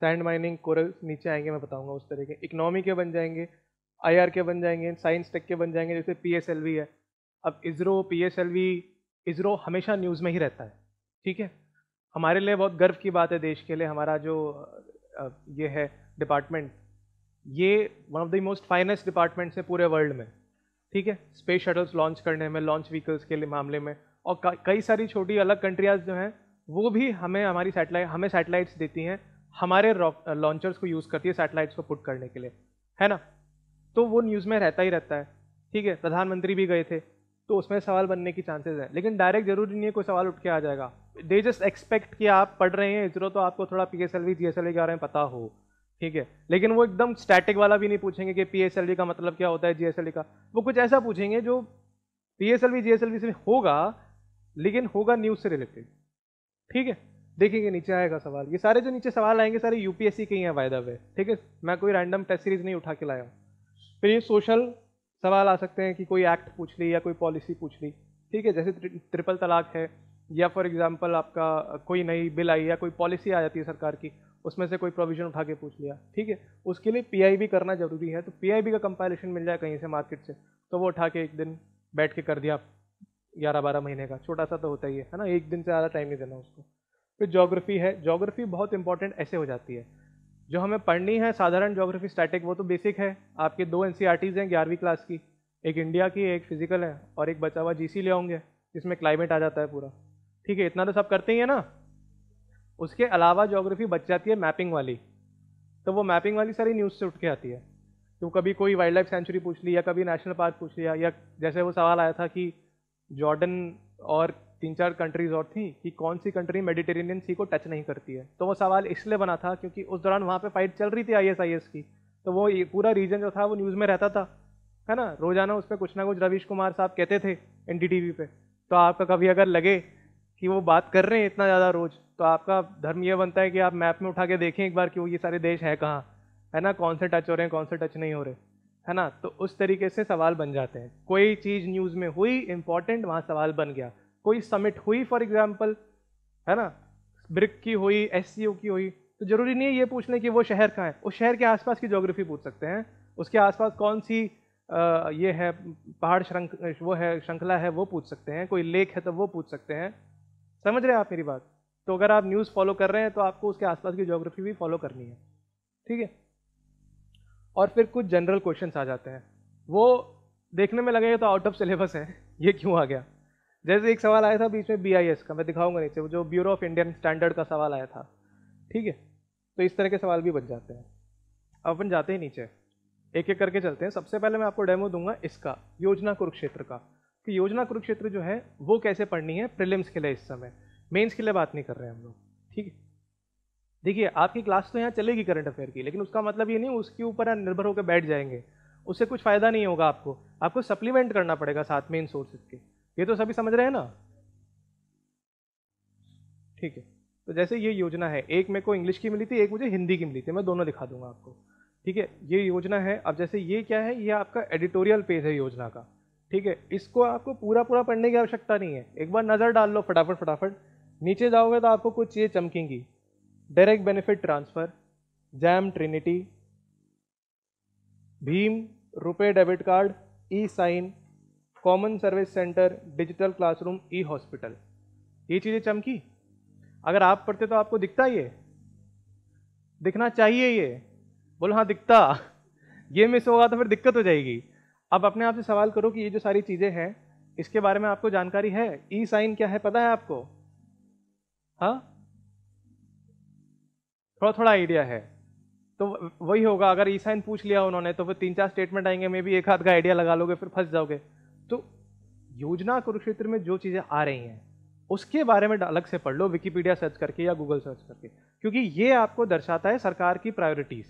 सैंड माइनिंग कोरल नीचे आएंगे मैं बताऊंगा उस तरह के इकनॉमी के बन जाएंगे आई के बन जाएंगे साइंस टेक के बन जाएंगे जैसे पी है अब इसरो पी इसरो हमेशा न्यूज़ में ही रहता है ठीक है हमारे लिए बहुत गर्व की बात है देश के लिए हमारा जो ये है डिपार्टमेंट ये one of the most finest departments है पूरे वर्ल्ड में ठीक है स्पेस शटल्स लॉन्च करने में लॉन्च व्हीकल्स के लिए मामले में और कई सारी छोटी अलग कंट्रियाज जो हैं वो भी हमें हमारी सैटेलाइट हमें सैटेलाइट्स देती हैं हमारे लॉन्चर्स को यूज़ करती है सैटेलाइट्स को पुट करने के लिए है ना तो वो न्यूज़ में रहता ही रहता है ठीक है प्रधानमंत्री भी गए थे तो उसमें सवाल बनने की चांसेस है लेकिन डायरेक्ट जरूरी नहीं है कोई सवाल उठ के आ जाएगा दे जस्ट एक्सपेक्ट कि आप पढ़ रहे हैं इसरो तो आपको थोड़ा P S L V G S L V के बारे में पता हो ठीक है लेकिन वो एकदम स्टैटिक वाला भी नहीं पूछेंगे कि पी एस एल वी का मतलब क्या होता है जी एस एल वी का वो कुछ ऐसा पूछेंगे जो P S L V G S L V से होगा लेकिन होगा न्यूज़ से रिलेटेड ठीक है देखेंगे नीचे आएगा सवाल ये सारे जो नीचे सवाल आएंगे सारे यूपीएससी के ही हैं वायदा वे ठीक है मैं कोई रैंडम टेस्ट सीरीज नहीं उठा के लाया हूँ फिर ये सोशल सवाल आ सकते हैं कि कोई एक्ट पूछ ली या कोई पॉलिसी पूछ ली ठीक है जैसे त्रि, ट्रिपल तलाक है या फॉर एग्जाम्पल आपका कोई नई बिल आई या कोई पॉलिसी आ जाती है सरकार की उसमें से कोई प्रोविजन उठा के पूछ लिया ठीक है उसके लिए पी करना जरूरी है तो पी का कंपाइलेशन मिल जाए कहीं से मार्केट से तो वो उठा के एक दिन बैठ के कर दिया ग्यारह बारह महीने का छोटा सा तो होता ही है ना एक दिन से ज़्यादा टाइम नहीं देना उसको फिर जोग्राफ़ी है जोग्राफ़ी बहुत इंपॉर्टेंट ऐसे हो जाती है जो हमें पढ़नी है साधारण जोग्राफ़ी स्टैटिक वो तो बेसिक है आपके दो एन e हैं ग्यारहवीं क्लास की एक इंडिया की एक फिजिकल है और एक बचा हुआ जी ले होंगे जिसमें क्लाइमेट आ जाता है पूरा ठीक है इतना तो सब करते ही है ना उसके अलावा जोग्राफ़ी बच जाती है मैपिंग वाली तो वो मैपिंग वाली सारी न्यूज़ से उठ के आती है तो कभी कोई वाइल्ड लाइफ सेंचुरी पूछ ली या कभी नेशनल पार्क पूछ लिया या जैसे वो सवाल आया था कि जॉर्डन और तीन चार कंट्रीज और थी कि कौन सी कंट्री मेडिटेरेनियन सी को टच नहीं करती है तो वो सवाल इसलिए बना था क्योंकि उस दौरान वहाँ पे फाइट चल रही थी आई की तो वो पूरा रीजन जो था वो न्यूज़ में रहता था है ना रोज़ाना उस पर कुछ ना कुछ रवीश कुमार साहब कहते थे एन पे तो आपका कभी अगर लगे कि वो बात कर रहे हैं इतना ज़्यादा रोज़ तो आपका धर्म यह बनता है कि आप मैप में उठा के देखें एक बार कि वो ये सारे देश हैं कहाँ है ना कौन से टच हो रहे हैं कौन से टच नहीं हो रहे है ना तो उस तरीके से सवाल बन जाते हैं कोई चीज़ न्यूज़ में हुई इंपॉर्टेंट वहाँ सवाल बन गया कोई समिट हुई फॉर एग्जाम्पल है ना ब्रिक की हुई एस की हुई तो जरूरी नहीं है ये पूछने कि वो शहर कहाँ है उस शहर के आसपास की जोग्राफी पूछ सकते हैं उसके आसपास कौन सी आ, ये है पहाड़ श्रंख वो है श्रृंखला है वो पूछ सकते हैं कोई लेक है तो वो पूछ सकते हैं समझ रहे हैं आप मेरी बात तो अगर आप न्यूज़ फॉलो कर रहे हैं तो आपको उसके आसपास की जोग्राफी भी फॉलो करनी है ठीक है और फिर कुछ जनरल क्वेश्चन आ जाते हैं वो देखने में लगेगा तो आउट ऑफ सिलेबस है ये क्यों आ गया जैसे एक सवाल आया था बीच में बी का मैं दिखाऊंगा नीचे वो जो ब्यूरो ऑफ इंडियन स्टैंडर्ड का सवाल आया था ठीक है तो इस तरह के सवाल भी बच जाते हैं अब अपन जाते हैं नीचे एक एक करके चलते हैं सबसे पहले मैं आपको डेमो दूंगा इसका योजना कुरुक्षेत्र का कि योजना कुरुक्षेत्र जो है वो कैसे पढ़नी है प्रिलिम्स के लिए इस समय मेंस के लिए बात नहीं कर रहे हैं हम लोग ठीक है देखिए आपकी क्लास तो यहाँ चलेगी करंट अफेयर की लेकिन उसका मतलब ये नहीं उसके ऊपर निर्भर होकर बैठ जाएंगे उससे कुछ फ़ायदा नहीं होगा आपको आपको सप्लीमेंट करना पड़ेगा साथ में इन सोर्सेज के ये तो सभी समझ रहे हैं ना ठीक है तो जैसे ये योजना है एक मेरे को इंग्लिश की मिली थी एक मुझे हिंदी की मिली थी मैं दोनों दिखा दूंगा आपको ठीक है ये योजना है अब जैसे ये क्या है ये आपका एडिटोरियल पेज है योजना का ठीक है इसको आपको पूरा पूरा पढ़ने की आवश्यकता नहीं है एक बार नज़र डाल लो फटाफट फटाफट नीचे जाओगे तो आपको कुछ चीज़ें चमकेंगी direct benefit transfer JAM trinity भीम RuPay debit card e sign common service centre digital classroom e hospital ये चीज़ें चमकी अगर आप पढ़ते तो आपको दिखता ये दिखना चाहिए ये बोलो हाँ दिखता ये मिस होगा तो फिर दिक्कत हो जाएगी अब अपने आप से सवाल करो कि ये जो सारी चीज़ें हैं इसके बारे में आपको जानकारी है ई साइन क्या है पता है आपको हाँ थोड़ा थोड़ा आइडिया है तो वही होगा अगर ई साइन पूछ लिया उन्होंने तो फिर तीन चार स्टेटमेंट आएंगे मे भी एक हाथ का आइडिया लगा लोगे फिर फंस जाओगे तो योजना कुरुक्षेत्र में जो चीज़ें आ रही हैं उसके बारे में अलग से पढ़ लो विकीपीडिया सर्च करके या गूगल सर्च करके क्योंकि ये आपको दर्शाता है सरकार की प्रायोरिटीज़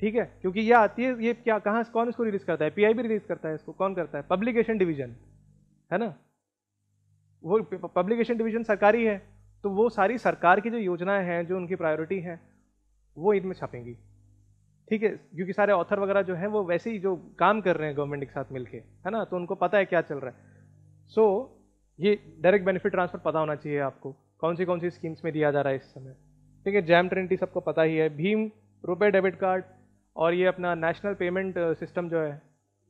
ठीक है क्योंकि ये आती है ये क्या कहाँ कौन इसको रिलीज करता है पीआईबी रिलीज करता है इसको कौन करता है पब्लिकेशन डिवीजन है ना वो पब्लिकेशन डिवीजन सरकारी है तो वो सारी सरकार की जो योजनाएं हैं जो उनकी प्रायोरिटी हैं वो इनमें छापेंगी ठीक है क्योंकि सारे ऑथर वगैरह जो हैं वो वैसे ही जो काम कर रहे हैं गवर्नमेंट के साथ मिलके है ना तो उनको पता है क्या चल रहा है सो so, ये डायरेक्ट बेनिफिट ट्रांसफर पता होना चाहिए आपको कौन सी कौन सी स्कीम्स में दिया जा रहा है इस समय ठीक है जैम ट्रेंटी सबको पता ही है भीम रुपये डेबिट कार्ड और ये अपना नेशनल पेमेंट सिस्टम जो है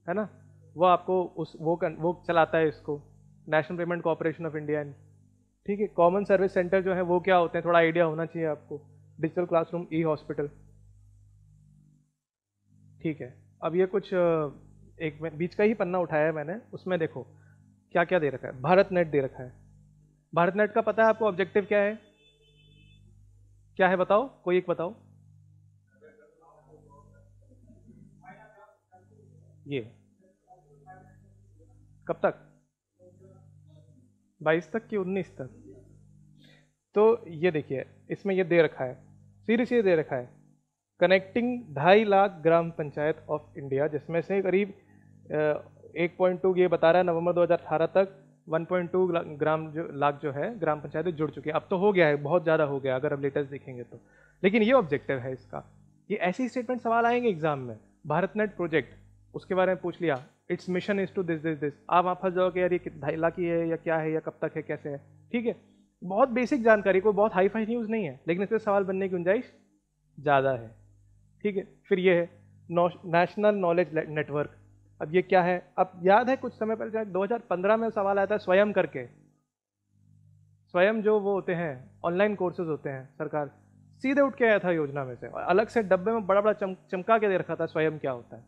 है ना वो आपको उस वो वो चलाता है इसको National Payment Corporation of India ठीक है कॉमन सर्विस सेंटर जो है वो क्या होते हैं थोड़ा आइडिया होना चाहिए आपको डिजिटल क्लासरूम ई हॉस्पिटल ठीक है अब ये कुछ एक बीच का ही पन्ना उठाया है मैंने उसमें देखो क्या क्या दे रखा है भारत नेट दे रखा है भारत नेट का पता है आपको ऑब्जेक्टिव क्या है क्या है बताओ कोई एक बताओ ये कब तक 22 तक कि 19 तक तो ये देखिए इसमें ये दे रखा है सीरीज ये दे रखा है कनेक्टिंग ढाई लाख ग्राम पंचायत ऑफ इंडिया जिसमें से करीब एक पॉइंट टू ये बता रहा है नवंबर 2018 तक 1.2 ग्राम जो लाख जो है ग्राम पंचायतें जुड़ चुकी है अब तो हो गया है बहुत ज़्यादा हो गया अगर अब लेटेस्ट देखेंगे तो लेकिन ये ऑब्जेक्टिव है इसका ये ऐसी स्टेटमेंट सवाल आएंगे एग्जाम में भारत नेट प्रोजेक्ट उसके बारे में पूछ लिया its mission is to this this this आप वहाँ फंस जाओगे यार ये ढाई लाख ही है या क्या है या कब तक है कैसे है ठीक है बहुत बेसिक जानकारी कोई बहुत हाई फाई न्यूज़ नहीं है लेकिन इससे सवाल बनने की गुंजाइश ज़्यादा है ठीक है फिर ये है नेशनल नॉलेज नेटवर्क अब ये क्या है अब याद है कुछ समय पहले दो हजार पंद्रह में सवाल आया था स्वयं करके स्वयं जो वो होते हैं ऑनलाइन कोर्सेज होते हैं सरकार सीधे उठ के आया था योजना में से और अलग से डब्बे में बड़ा बड़ा चम, चमका के दे रखा था स्वयं क्या होता है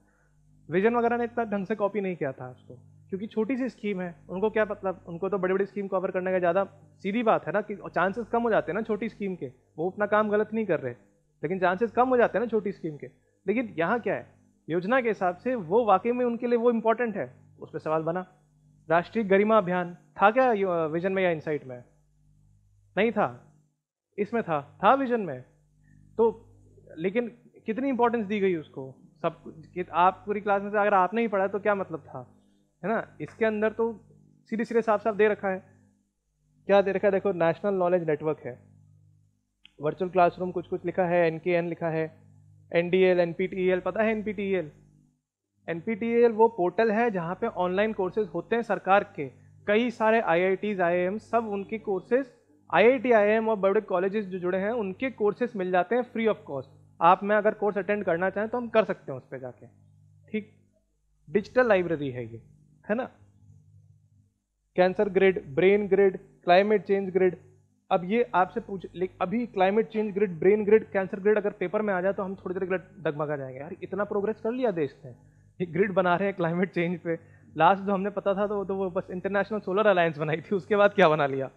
विजन वगैरह ने इतना ढंग से कॉपी नहीं किया था उसको क्योंकि छोटी सी स्कीम है उनको क्या मतलब उनको तो बड़ी बड़ी स्कीम कवर करने का ज़्यादा सीधी बात है ना कि चांसेस कम हो जाते हैं ना छोटी स्कीम के वो अपना काम गलत नहीं कर रहे लेकिन चांसेस कम हो जाते हैं ना छोटी स्कीम के लेकिन यहाँ क्या है योजना के हिसाब से वो वाकई में उनके लिए वो इम्पोर्टेंट है उस पर सवाल बना राष्ट्रीय गरिमा अभियान था क्या विजन में या इनसाइट में नहीं था इसमें था था विजन में तो लेकिन कितनी इंपॉर्टेंस दी गई उसको सब आप पूरी क्लास में से अगर आपने ही पढ़ा तो क्या मतलब था है ना इसके अंदर तो सीधे सीधे साफ साफ दे रखा है क्या दे रखा है देखो नेशनल नॉलेज नेटवर्क है वर्चुअल क्लासरूम कुछ कुछ लिखा है एन के एन लिखा है N D L N P T L पता है N P T L N P T L वो पोर्टल है जहाँ पे ऑनलाइन कोर्सेज होते हैं सरकार के कई सारे आई I Ts I I M सब उनके courses I I T I M और बड़े कॉलेजेस जो जुड़े हैं उनके कोर्सेज मिल जाते हैं फ्री ऑफ कॉस्ट आप में अगर कोर्स अटेंड करना चाहें तो हम कर सकते हैं उस पर जाके ठीक डिजिटल लाइब्रेरी है ये है ना cancer grid brain grid climate change grid अब ये आपसे पूछ लेकिन अभी climate change grid brain grid cancer grid अगर पेपर में आ जाए तो हम थोड़ी देर ग्रेड डगमगा जाएंगे यार इतना प्रोग्रेस कर लिया देश ने ये ग्रिड बना रहे हैं क्लाइमेट चेंज पे लास्ट जो हमने पता था तो तो वो बस इंटरनेशनल सोलर अलायंस बनाई थी उसके बाद क्या बना लिया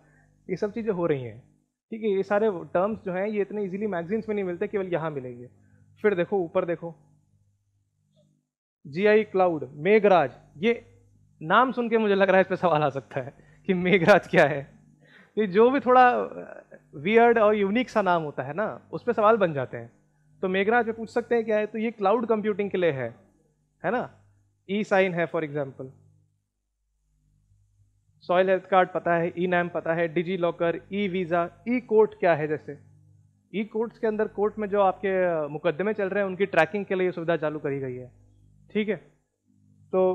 ये सब चीज़ें हो रही हैं ठीक है ये सारे टर्म्स जो हैं ये इतने इजीली मैगजीन्स में नहीं मिलते केवल यहाँ मिलेंगे फिर देखो ऊपर देखो जी आई क्लाउड मेघराज ये नाम सुन के मुझे लग रहा है इस पर सवाल आ सकता है कि मेघराज क्या है कि जो भी थोड़ा वियर्ड और यूनिक सा नाम होता है ना उस पर सवाल बन जाते हैं तो मेघराज पे पूछ सकते हैं क्या है तो ये क्लाउड कंप्यूटिंग के लिए है है ना ई साइन है for example soil health card पता है ई नैम पता है digi locker e visa e court क्या है जैसे ई कोर्ट्स के अंदर कोर्ट में जो आपके मुकदमे चल रहे हैं उनकी ट्रैकिंग के लिए सुविधा चालू करी गई है ठीक है तो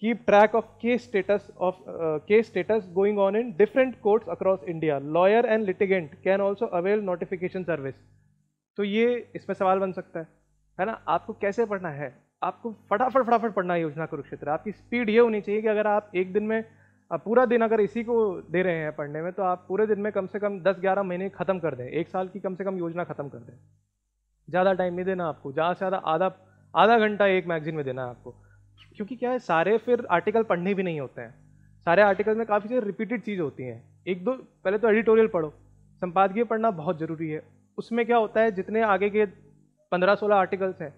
keep track of case status of uh, case status going on in different courts across India. Lawyer and litigant can also avail notification service. तो ये इसमें सवाल बन सकता है है ना आपको कैसे पढ़ना है आपको फटाफट फटाफट पढ़ना है योजना कुरुक्षेत्र आपकी स्पीड ये होनी चाहिए कि अगर आप एक दिन में पूरा दिन अगर इसी को दे रहे हैं पढ़ने में तो आप पूरे दिन में कम से कम 10-11 महीने ख़त्म कर दें एक साल की कम से कम योजना ख़त्म कर दें ज़्यादा टाइम नहीं देना आपको ज़्यादा से ज़्यादा आधा आधा घंटा एक मैगजीन में देना है आपको क्योंकि क्या है सारे फिर आर्टिकल पढ़ने भी नहीं होते हैं सारे आर्टिकल में काफ़ी सारी रिपीटेड चीज़ होती हैं एक दो पहले तो एडिटोरियल पढ़ो संपादकीय पढ़ना बहुत ज़रूरी है उसमें क्या होता है जितने आगे के पंद्रह सोलह आर्टिकल्स हैं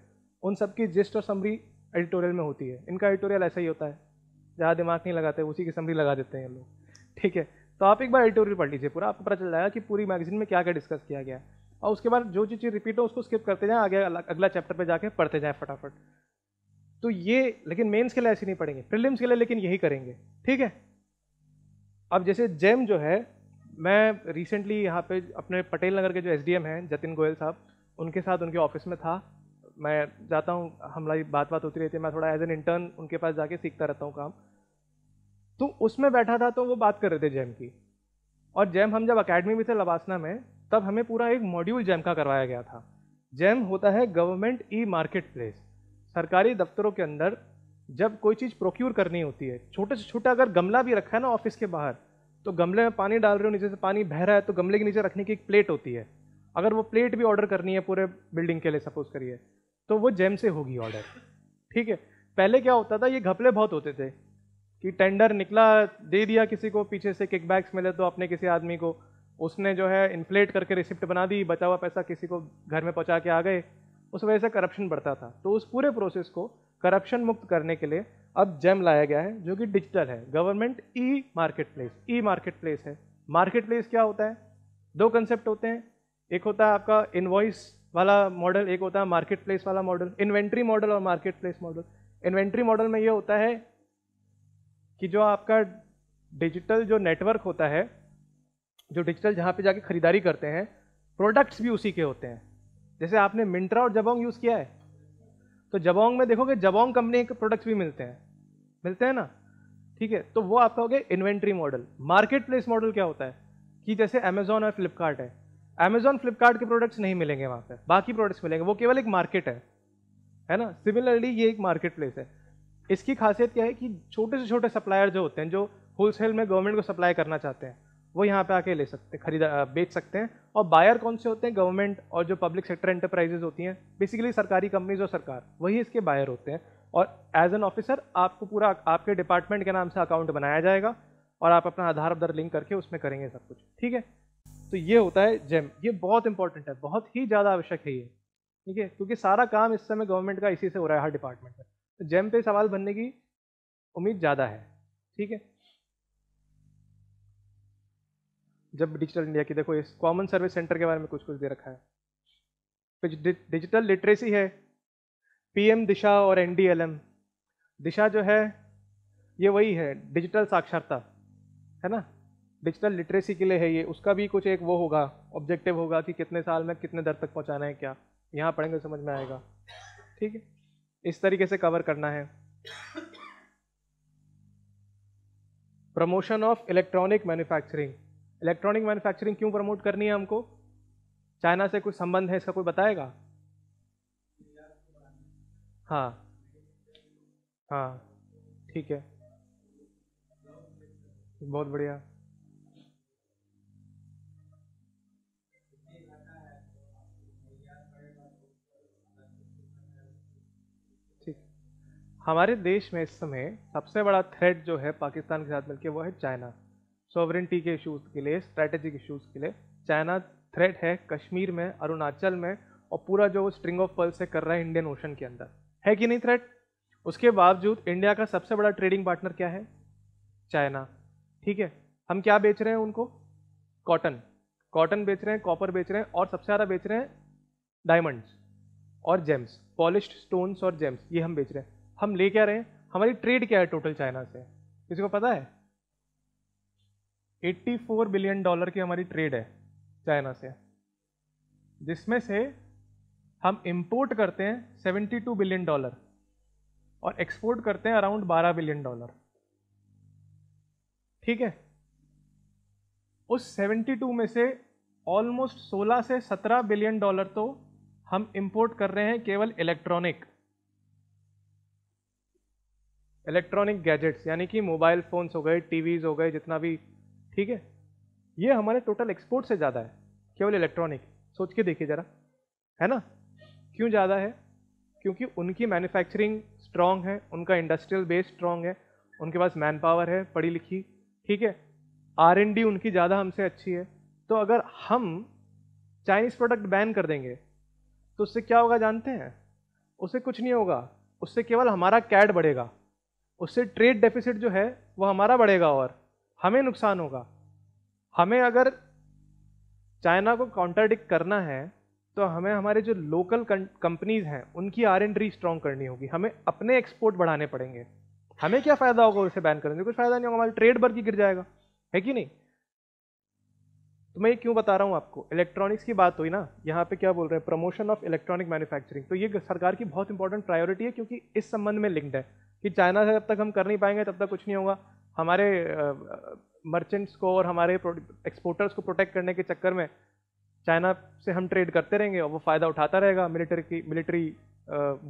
उन सब की जिस्ट और समरी एडिटोरियल में होती है इनका एडिटोरियल ऐसा ही होता है ज़्यादा दिमाग नहीं लगाते उसी की समरी लगा देते हैं लोग ठीक है तो आप एक बार एडिटोरियल पढ़ लीजिए पूरा आपको पता चल जाएगा कि पूरी मैगजीन में क्या क्या डिस्कस किया गया और उसके बाद जो चीज़ रिपीट हो उसको स्किप करते जाएँ आगे अगला चैप्टर पर जाके पढ़ते जाएँ फटाफट तो ये लेकिन मेंस के लिए ऐसे नहीं पढ़ेंगे प्रिलिम्स के लिए लेकिन यही करेंगे ठीक है अब जैसे जेम जो है मैं रिसेंटली यहाँ पे अपने पटेल नगर के जो एस हैं जतिन गोयल साहब उनके साथ उनके ऑफिस में था मैं जाता हूँ हमारी बात बात होती रहती है मैं थोड़ा एज एन इंटर्न उनके पास जाके सीखता रहता हूँ काम तो उसमें बैठा था तो वो बात कर रहे थे जैम की और जैम हम जब अकेडमी में थे लबासना में तब हमें पूरा एक मॉड्यूल जैम का करवाया गया था जैम होता है गवर्नमेंट ई मार्केट प्लेस सरकारी दफ्तरों के अंदर जब कोई चीज़ प्रोक्योर करनी होती है छोटे से छोटा अगर गमला भी रखा है ना ऑफिस के बाहर तो गमले में पानी डाल रहे हो नीचे से पानी बह रहा है तो गमले के नीचे रखने की एक प्लेट होती है अगर वो प्लेट भी ऑर्डर करनी है पूरे बिल्डिंग के लिए सपोज करिए तो वो जेम से होगी ऑर्डर ठीक है पहले क्या होता था ये घपले बहुत होते थे कि टेंडर निकला दे दिया किसी को पीछे से किकबैक्स मिले तो अपने किसी आदमी को उसने जो है इन्फ्लेट करके रिसिप्ट बना दी बचा हुआ पैसा किसी को घर में पहुंचा के आ गए उस वजह से करप्शन बढ़ता था तो उस पूरे प्रोसेस को करप्शन मुक्त करने के लिए अब जेम लाया गया है जो कि डिजिटल है government e market place e market place है मार्केट प्लेस क्या होता है दो कंसेप्ट होते हैं एक होता है आपका इन्वॉइस वाला मॉडल एक होता है मार्केट प्लेस वाला मॉडल इन्वेंट्री मॉडल और market place model inventory model में ये होता है कि जो आपका डिजिटल जो नेटवर्क होता है जो डिजिटल जहाँ पे जाके खरीदारी करते हैं प्रोडक्ट्स भी उसी के होते हैं जैसे आपने मिंट्रा और जबोंग यूज़ किया है तो जबोंग में देखोगे जबोंग कंपनी के प्रोडक्ट्स भी मिलते हैं मिलते हैं ना ठीक है तो वो आपका हो गया inventory model market place model क्या होता है कि जैसे अमेजोन और फ्लिपकार्ट है अमेजोन फ्लिपकार्ट के प्रोडक्ट्स नहीं मिलेंगे वहाँ पर बाकी प्रोडक्ट्स मिलेंगे वो केवल एक मार्केट है है ना सिमिलरली ये एक मार्केट प्लेस है इसकी खासियत क्या है कि छोटे से छोटे सप्लायर जो होते हैं जो होलसेल में गवर्नमेंट को सप्लाई करना चाहते हैं वो यहाँ पे आके ले सकते हैं खरीदा बेच सकते हैं और बायर कौन से होते हैं गवर्नमेंट और जो पब्लिक सेक्टर एंटरप्राइजेज होती हैं बेसिकली सरकारी कंपनीज और सरकार वही इसके बायर होते हैं और एज एन ऑफिसर आपको पूरा आपके डिपार्टमेंट के नाम से अकाउंट बनाया जाएगा और आप अपना आधार आधार लिंक करके उसमें करेंगे सब कुछ ठीक है तो ये होता है जेम ये बहुत इंपॉर्टेंट है बहुत ही ज़्यादा आवश्यक है ये ठीक है क्योंकि सारा काम इस समय गवर्नमेंट का इसी से हो रहा है हर डिपार्टमेंट में तो जेम पे सवाल बनने की उम्मीद ज़्यादा है ठीक है जब डिजिटल इंडिया की देखो इस कॉमन सर्विस सेंटर के बारे में कुछ कुछ दे रखा है फिर डिजिटल लिटरेसी है पीएम दिशा और एनडीएलएम दिशा जो है ये वही है डिजिटल साक्षरता है ना डिजिटल लिटरेसी के लिए है ये उसका भी कुछ एक वो होगा ऑब्जेक्टिव होगा कि कितने साल में कितने दर तक पहुंचाना है क्या यहाँ पढ़ेंगे तो समझ में आएगा ठीक है इस तरीके से कवर करना है promotion of electronic manufacturing electronic manufacturing क्यों प्रमोट करनी है हमको चाइना से कुछ संबंध है इसका कोई बताएगा हाँ हाँ ठीक है बहुत बढ़िया हमारे देश में इस समय सबसे बड़ा थ्रेट जो है पाकिस्तान के साथ मिलकर वो है चाइना सॉवरेंटी के इश्यूज के लिए स्ट्रैटेजिक इश्यूज के लिए चाइना थ्रेट है कश्मीर में अरुणाचल में और पूरा जो स्ट्रिंग ऑफ पर्ल से कर रहा है इंडियन ओशन के अंदर है कि नहीं थ्रेट उसके बावजूद इंडिया का सबसे बड़ा ट्रेडिंग पार्टनर क्या है चाइना ठीक है हम क्या बेच रहे हैं उनको कॉटन कॉटन बेच रहे हैं कॉपर बेच रहे हैं और सबसे ज़्यादा बेच रहे हैं डायमंड्स और जेम्स पॉलिश स्टोन्स और जेम्स ये हम बेच रहे हैं हम ले क्या रहे हैं हमारी ट्रेड क्या है टोटल चाइना से किसी को पता है 84 बिलियन डॉलर की हमारी ट्रेड है चाइना से जिसमें से हम इंपोर्ट करते हैं 72 बिलियन डॉलर और एक्सपोर्ट करते हैं अराउंड 12 बिलियन डॉलर ठीक है उस 72 में से ऑलमोस्ट 16 से 17 बिलियन डॉलर तो हम इंपोर्ट कर रहे हैं केवल इलेक्ट्रॉनिक इलेक्ट्रॉनिक गैजेट्स यानी कि मोबाइल फ़ोन्स हो गए टीवीज़ हो गए जितना भी ठीक है ये हमारे टोटल एक्सपोर्ट से ज़्यादा है केवल इलेक्ट्रॉनिक सोच के देखिए ज़रा है ना क्यों ज़्यादा है क्योंकि उनकी मैन्युफैक्चरिंग स्ट्रांग है उनका इंडस्ट्रियल बेस स्ट्रांग है उनके पास मैन पावर है पढ़ी लिखी ठीक है आर डी उनकी ज़्यादा हमसे अच्छी है तो अगर हम चाइनीज़ प्रोडक्ट बैन कर देंगे तो उससे क्या होगा जानते हैं उससे कुछ नहीं होगा उससे केवल हमारा कैड बढ़ेगा उससे ट्रेड डेफिसिट जो है वो हमारा बढ़ेगा और हमें नुकसान होगा हमें अगर चाइना को काउंटरडिक करना है तो हमें हमारे जो लोकल कंपनीज हैं उनकी आर एंड री स्ट्रॉन्ग करनी होगी हमें अपने एक्सपोर्ट बढ़ाने पड़ेंगे हमें क्या फ़ायदा होगा उसे बैन करने से कुछ फ़ायदा नहीं होगा हमारे ट्रेड भर की गिर जाएगा है कि नहीं तो मैं ये क्यों बता रहा हूँ आपको इलेक्ट्रॉनिक्स की बात हुई ना यहाँ पे क्या बोल रहे हैं प्रमोशन ऑफ इलेक्ट्रॉनिक मैन्युफैक्चरिंग तो ये सरकार की बहुत इंपॉर्टेंट प्रायोरिटी है क्योंकि इस संबंध में लिंक्ड है कि चाइना से जब तक हम कर नहीं पाएंगे तब तक कुछ नहीं होगा हमारे मर्चेंट्स को और हमारे एक्सपोर्टर्स को प्रोटेक्ट करने के चक्कर में चाइना से हम ट्रेड करते रहेंगे और वो फ़ायदा उठाता रहेगा मिलिट्री की मिलिट्री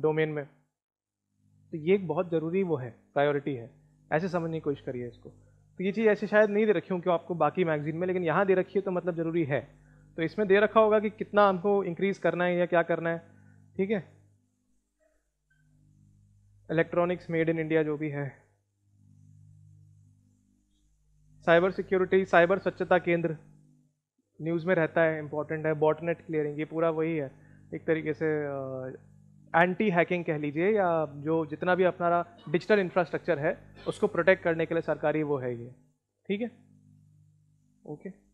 डोमेन में तो ये एक बहुत ज़रूरी वो है प्रायोरिटी है ऐसे समझने की कोशिश करिए इसको तो ये चीज़ ऐसे शायद नहीं दे रखी हूँ क्यों आपको बाकी मैगजीन में लेकिन यहाँ दे रखी है तो मतलब ज़रूरी है तो इसमें दे रखा होगा कि कितना हमको इंक्रीज़ करना है या क्या करना है ठीक है इलेक्ट्रॉनिक्स मेड इन इंडिया जो भी है साइबर सिक्योरिटी साइबर स्वच्छता केंद्र न्यूज़ में रहता है इम्पॉर्टेंट है बॉटनेट क्लियरिंग ये पूरा वही है एक तरीके से एंटी हैकिंग कह लीजिए या जो जितना भी अपना डिजिटल इंफ्रास्ट्रक्चर है उसको प्रोटेक्ट करने के लिए सरकारी वो है ये ठीक है ओके okay.